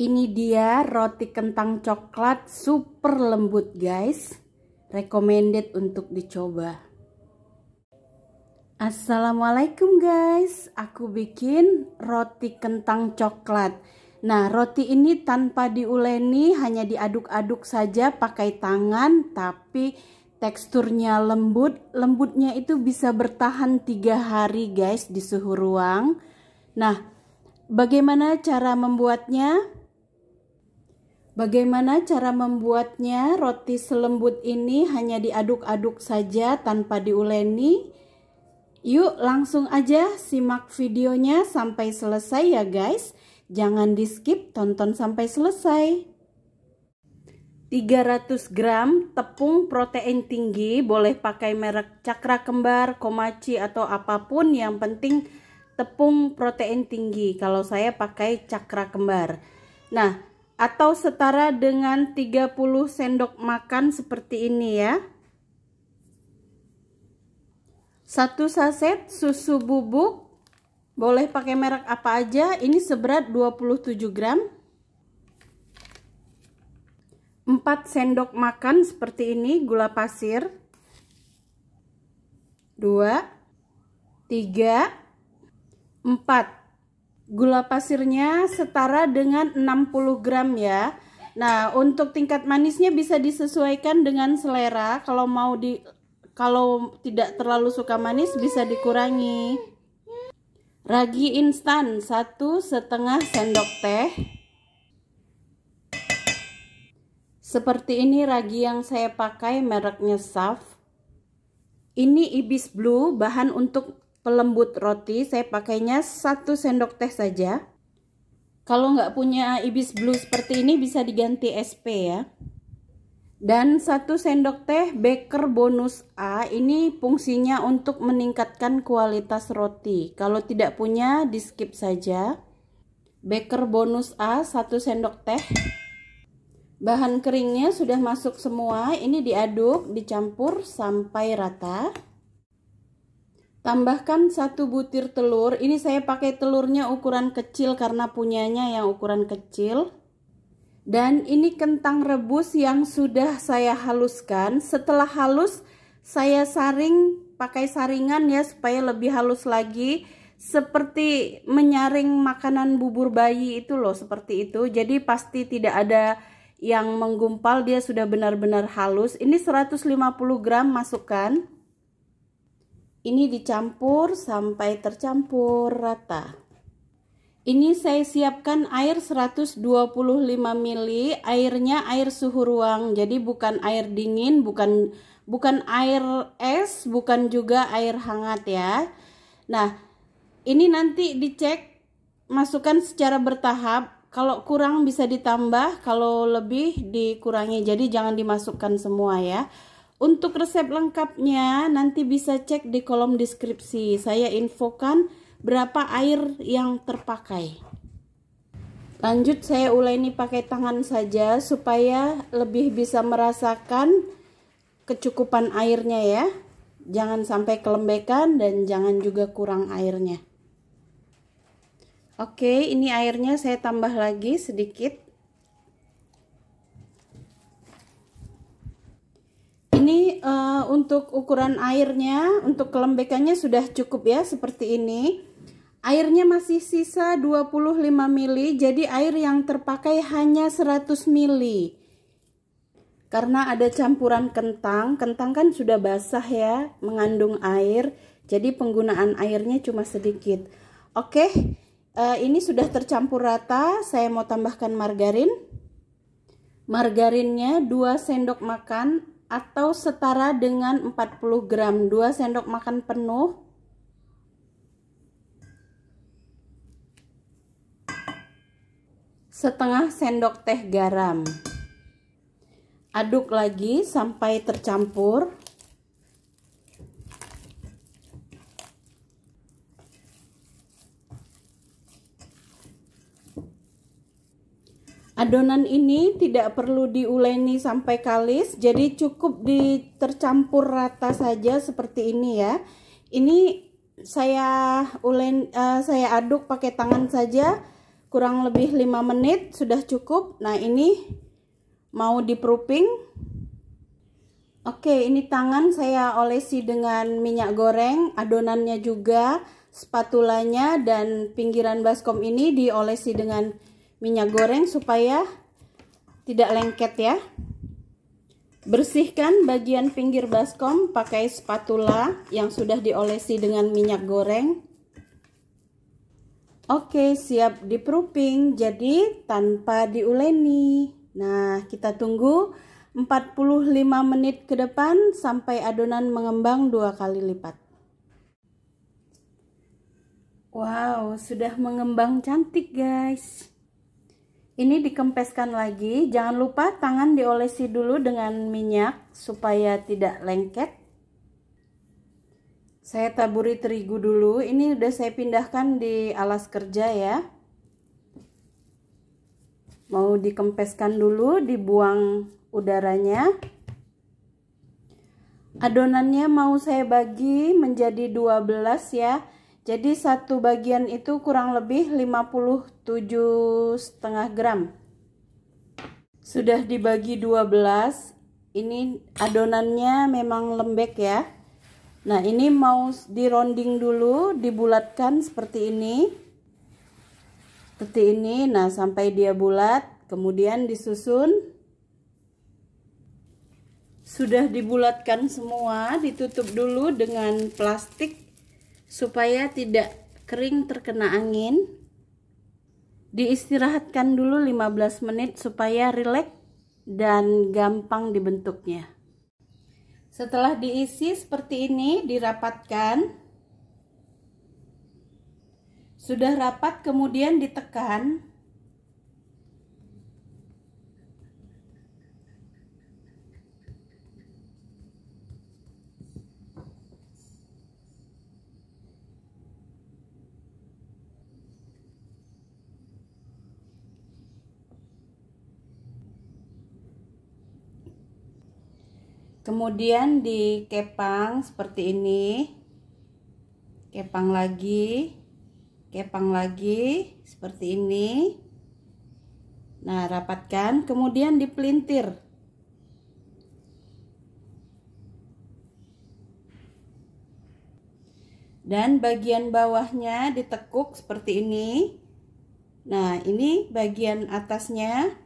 Ini dia roti kentang coklat super lembut guys. Recommended untuk dicoba. Assalamualaikum guys. Aku bikin roti kentang coklat. Nah roti ini tanpa diuleni hanya diaduk-aduk saja pakai tangan. Tapi teksturnya lembut. Lembutnya itu bisa bertahan tiga hari guys di suhu ruang. Nah Bagaimana cara membuatnya? Bagaimana cara membuatnya? Roti selembut ini hanya diaduk-aduk saja tanpa diuleni. Yuk langsung aja simak videonya sampai selesai ya guys. Jangan di skip, tonton sampai selesai. 300 gram tepung protein tinggi boleh pakai merek cakra kembar, Komachi atau apapun yang penting tepung protein tinggi kalau saya pakai cakra kembar nah atau setara dengan 30 sendok makan seperti ini ya. Satu saset susu bubuk boleh pakai merek apa aja, ini seberat 27 gram. 4 sendok makan seperti ini gula pasir. 2 3 4 Gula pasirnya setara dengan 60 gram ya. Nah, untuk tingkat manisnya bisa disesuaikan dengan selera. Kalau mau di kalau tidak terlalu suka manis bisa dikurangi. Ragi instan satu setengah sendok teh. Seperti ini ragi yang saya pakai mereknya Saf. Ini Ibis Blue, bahan untuk pelembut roti saya pakainya satu sendok teh saja kalau nggak punya ibis blue seperti ini bisa diganti SP ya dan satu sendok teh baker bonus A ini fungsinya untuk meningkatkan kualitas roti kalau tidak punya di skip saja baker bonus A satu sendok teh bahan keringnya sudah masuk semua ini diaduk dicampur sampai rata Tambahkan satu butir telur. Ini saya pakai telurnya ukuran kecil karena punyanya yang ukuran kecil. Dan ini kentang rebus yang sudah saya haluskan. Setelah halus, saya saring pakai saringan ya supaya lebih halus lagi. Seperti menyaring makanan bubur bayi itu loh, seperti itu. Jadi pasti tidak ada yang menggumpal, dia sudah benar-benar halus. Ini 150 gram masukkan. Ini dicampur sampai tercampur rata. Ini saya siapkan air 125 ml, airnya air suhu ruang. Jadi bukan air dingin, bukan bukan air es, bukan juga air hangat ya. Nah, ini nanti dicek masukkan secara bertahap. Kalau kurang bisa ditambah, kalau lebih dikurangi. Jadi jangan dimasukkan semua ya. Untuk resep lengkapnya nanti bisa cek di kolom deskripsi. Saya infokan berapa air yang terpakai. Lanjut saya uleni pakai tangan saja supaya lebih bisa merasakan kecukupan airnya ya. Jangan sampai kelembekan dan jangan juga kurang airnya. Oke, ini airnya saya tambah lagi sedikit ini uh, untuk ukuran airnya untuk kelembekannya sudah cukup ya seperti ini airnya masih sisa 25 ml jadi air yang terpakai hanya 100 ml karena ada campuran kentang kentang kan sudah basah ya mengandung air jadi penggunaan airnya cuma sedikit oke uh, ini sudah tercampur rata saya mau tambahkan margarin margarinnya 2 sendok makan atau setara dengan 40 gram 2 sendok makan penuh setengah sendok teh garam aduk lagi sampai tercampur Adonan ini tidak perlu diuleni sampai kalis, jadi cukup ditercampur rata saja seperti ini ya. Ini saya ulen uh, saya aduk pakai tangan saja kurang lebih 5 menit sudah cukup. Nah, ini mau diperuping. Oke, ini tangan saya olesi dengan minyak goreng, adonannya juga, spatulanya dan pinggiran baskom ini diolesi dengan minyak goreng supaya tidak lengket ya bersihkan bagian pinggir baskom pakai spatula yang sudah diolesi dengan minyak goreng Oke, siap di proofing. Jadi tanpa diuleni. Nah, kita tunggu 45 menit ke depan sampai adonan mengembang dua kali lipat. Wow, sudah mengembang cantik, guys ini dikempeskan lagi jangan lupa tangan diolesi dulu dengan minyak supaya tidak lengket saya taburi terigu dulu ini udah saya pindahkan di alas kerja ya mau dikempeskan dulu dibuang udaranya adonannya mau saya bagi menjadi 12 ya jadi satu bagian itu kurang lebih 57,5 gram. Sudah dibagi 12. Ini adonannya memang lembek ya. Nah, ini mau di rounding dulu, dibulatkan seperti ini. Seperti ini. Nah, sampai dia bulat, kemudian disusun. Sudah dibulatkan semua, ditutup dulu dengan plastik supaya tidak kering terkena angin diistirahatkan dulu 15 menit supaya rileks dan gampang dibentuknya setelah diisi seperti ini dirapatkan sudah rapat kemudian ditekan kemudian di kepang seperti ini kepang lagi kepang lagi seperti ini nah rapatkan kemudian dipelintir dan bagian bawahnya ditekuk seperti ini nah ini bagian atasnya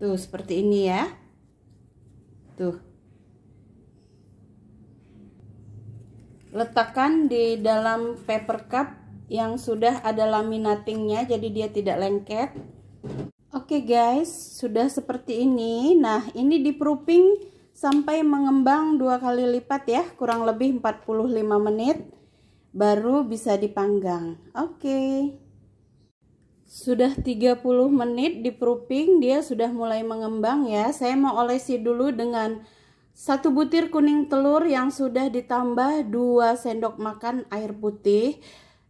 tuh seperti ini ya Tuh. Letakkan di dalam paper cup yang sudah ada laminatingnya jadi dia tidak lengket. Oke okay guys, sudah seperti ini. Nah, ini di proofing sampai mengembang dua kali lipat ya, kurang lebih 45 menit baru bisa dipanggang. Oke. Okay. Sudah 30 menit di proofing, dia sudah mulai mengembang ya. Saya mau olesi dulu dengan satu butir kuning telur yang sudah ditambah 2 sendok makan air putih.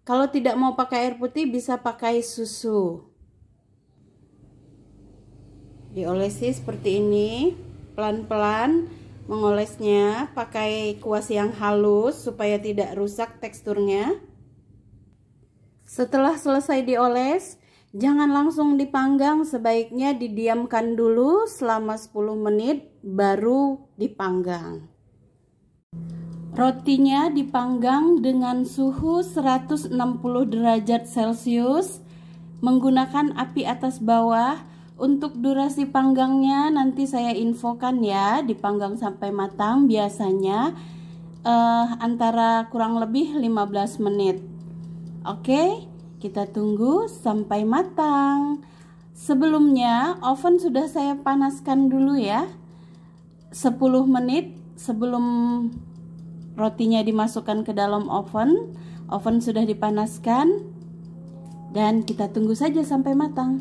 Kalau tidak mau pakai air putih bisa pakai susu. Diolesi seperti ini, pelan-pelan mengolesnya pakai kuas yang halus supaya tidak rusak teksturnya. Setelah selesai dioles, Jangan langsung dipanggang, sebaiknya didiamkan dulu selama 10 menit baru dipanggang. Rotinya dipanggang dengan suhu 160 derajat Celcius menggunakan api atas bawah. Untuk durasi panggangnya nanti saya infokan ya, dipanggang sampai matang biasanya eh, antara kurang lebih 15 menit. Oke. Okay? Kita tunggu sampai matang. Sebelumnya oven sudah saya panaskan dulu ya. 10 menit sebelum rotinya dimasukkan ke dalam oven. Oven sudah dipanaskan dan kita tunggu saja sampai matang.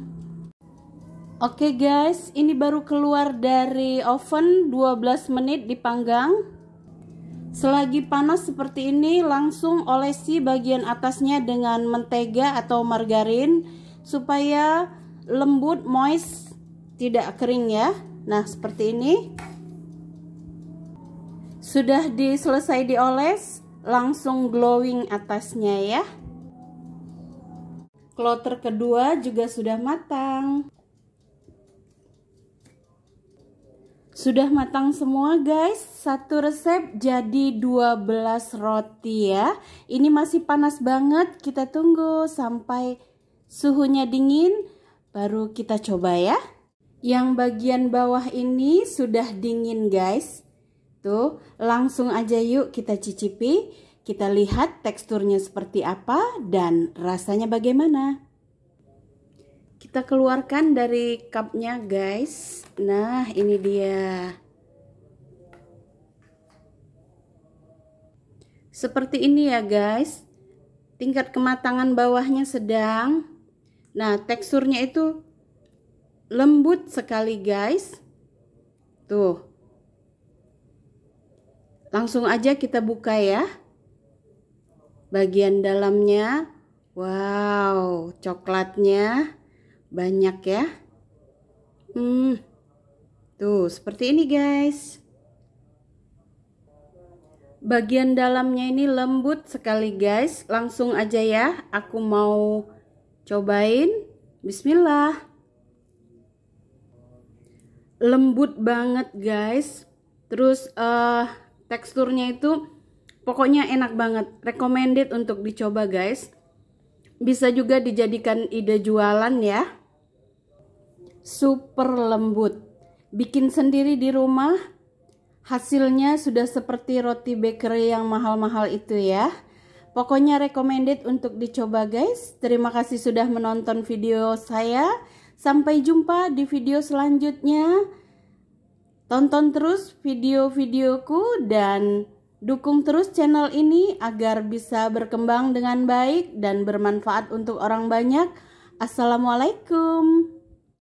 Oke okay guys, ini baru keluar dari oven 12 menit dipanggang. Selagi panas seperti ini, langsung olesi bagian atasnya dengan mentega atau margarin supaya lembut, moist, tidak kering ya. Nah, seperti ini. Sudah diselesai dioles, langsung glowing atasnya ya. Kloter kedua juga sudah matang. Sudah matang semua guys. Satu resep jadi 12 roti ya. Ini masih panas banget. Kita tunggu sampai suhunya dingin baru kita coba ya. Yang bagian bawah ini sudah dingin guys. Tuh, langsung aja yuk kita cicipi. Kita lihat teksturnya seperti apa dan rasanya bagaimana. Kita keluarkan dari cupnya guys. Nah, ini dia. Seperti ini ya guys. Tingkat kematangan bawahnya sedang. Nah, teksturnya itu lembut sekali guys. Tuh. Langsung aja kita buka ya. Bagian dalamnya. Wow, coklatnya banyak ya. Hmm. Tuh, seperti ini guys. Bagian dalamnya ini lembut sekali guys. Langsung aja ya, aku mau cobain. Bismillah. Lembut banget guys. Terus uh, teksturnya itu pokoknya enak banget. Recommended untuk dicoba guys. Bisa juga dijadikan ide jualan ya. Super lembut bikin sendiri di rumah hasilnya sudah seperti roti bakery yang mahal-mahal itu ya pokoknya recommended untuk dicoba guys terima kasih sudah menonton video saya sampai jumpa di video selanjutnya tonton terus video-videoku dan Dukung terus channel ini agar bisa berkembang dengan baik dan bermanfaat untuk orang banyak. Assalamualaikum.